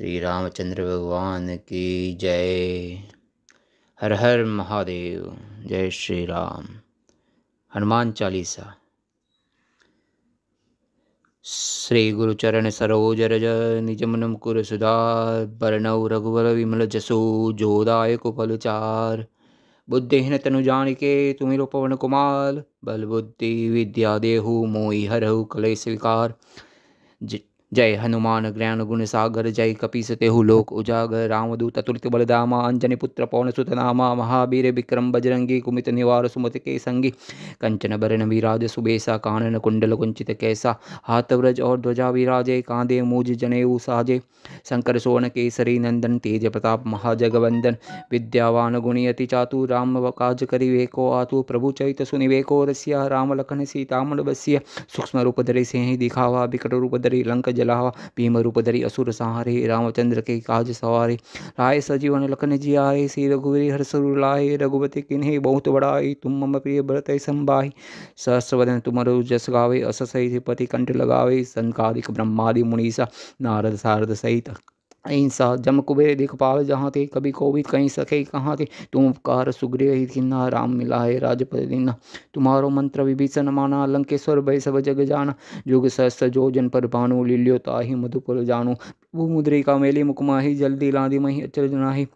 श्री रामचंद्र भगवान की जय हर हर महादेव जय श्री राम हनुमान चालीसा श्री गुरुचरण सरोज रज निज मनम कुर सुधार बरनऊ रघुवर विमल जसो जोदायक फल चार बुद्धिहीन तनु जान के तुम पवन कुमार बल बुद्धि विद्या देहु मोई हरहु कले स्वीकार जय हनुमान ज्ञान गुण सागर जय कपीस तेहु लोक उजागर रामदूत तुलित बलदामा अंजनी पुत्र पौन सुतनामा महावीर विक्रम बजरंगी कुमित निवार सुमत के संगी कंचन बरन विराज सुबेसा कानन कुंडल कुंचित कैसा हाथ व्रज और ध्वजा विराजे कांदे मूज जनेऊ साजे शंकर सोन केसरी नंदन तेज प्रताप महाजगवंदन विद्यावान गुणी अति चातु राम काज करि वेको आतु प्रभु चरित सुनिवेको रसिया राम लखन सीतामण बसिया सूक्ष्म रूप धरे से ही दिखावा विकट रूप धरे लंक जलावा भीम धरी असुर संहारे रामचंद्र के काज सवारे राय सजीवन लखन जी आये श्री रघुवीर हर सुर लाए रघुपति किन्हें बहुत बड़ाई तुम मम प्रिय भरत संभाई सहस्रवदन तुम जस गावे असस पति कंठ लगावे संकालिक ब्रह्मादि मुनीषा नारद सारद सहित अहिंसा जम कुबेर देख पावे जहाँ ते कभी कोविद कहीं सके कहाँ ते तुम उपकार सुग्रीव किन्ना राम मिला है राजपद दीना तुम्हारो मंत्र विभीषण माना लंकेश्वर भय सब जग जाना जुग सहस्त्र जो जन पर भानु लील्यो ताहि मधुपुर जानो वो मुद्रिका मेली मुकमाही जल्दी लादी मही अचल जनाही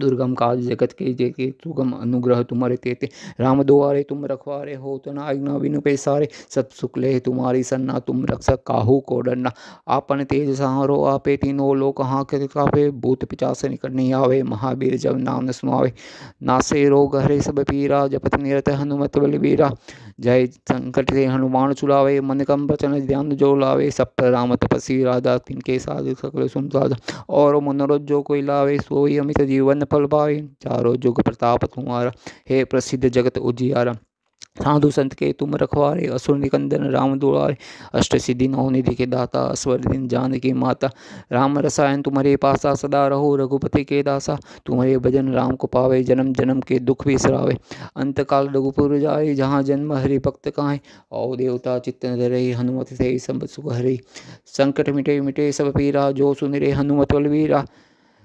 दुर्गम काल जगत के के सुगम अनुग्रह तुम्हारे तेते राम दुआरे तुम रखवारे हो तो ना आज्ञा पे सारे सब सुख ले तुम्हारी सन्ना तुम रक्षक काहू को डरना आपन तेज सहारो आपे तीनों लोक हाँ के काफे भूत पिचास निकट नहीं आवे महावीर जब नाम न सुमावे नासे रोग हरे सब पीरा जपत निरत हनुमत बलबीरा जय संकट से हनुमान छुड़ावे मन कम बचन ध्यान जो लावे सप्त राम तपस्वी राधा तिनके साधु सकल सुन राधा और मनोरथ जो कोई लावे सोई अमित जीवन फल पावे चारों जुग प्रताप तुम्हारा हे प्रसिद्ध जगत उजियारा साधु संत के तुम रखवारे असुर निकंदन राम दुआरे अष्ट सिद्धि नौ निधि के दाता अश्वर दिन जान की माता राम रसायन तुम्हारे पासा सदा रहो रघुपति के दासा तुम्हारे भजन राम को पावे जन्म जन्म के दुख भी सरावे अंत काल रघुपुर जाए जहाँ जन्म हरि भक्त कहाँ औ देवता चित्तन धरे हनुमत से सब सुख हरे संकट मिटे मिटे सब पीरा जो सुन रे हनुमत वलवीरा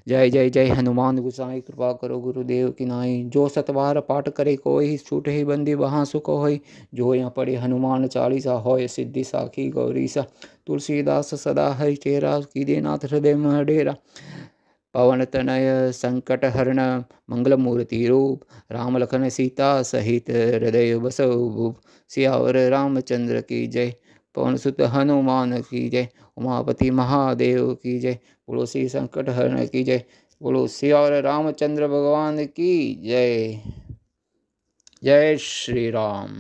जय जय जय हनुमान गुसाई कृपा करो गुरुदेव की नाई जो सतवार पाठ करे कोई छूट ही बंदी वहाँ सुख हो जो यहाँ पढ़े हनुमान चालीसा होय सिद्धि साखी गौरीसा तुलसीदास सदा हरि चेरा की देनाथ हृदय में डेरा पवन तनय संकट हरण मंगल मूर्ति रूप राम लखन सीता सहित हृदय बसौ सियावर रामचंद्र की जय पवन सुत हनुमान की जय उमापति महादेव की जय बोलो श्री संकट हरण की जय बोलो और रामचंद्र भगवान की जय जय श्री राम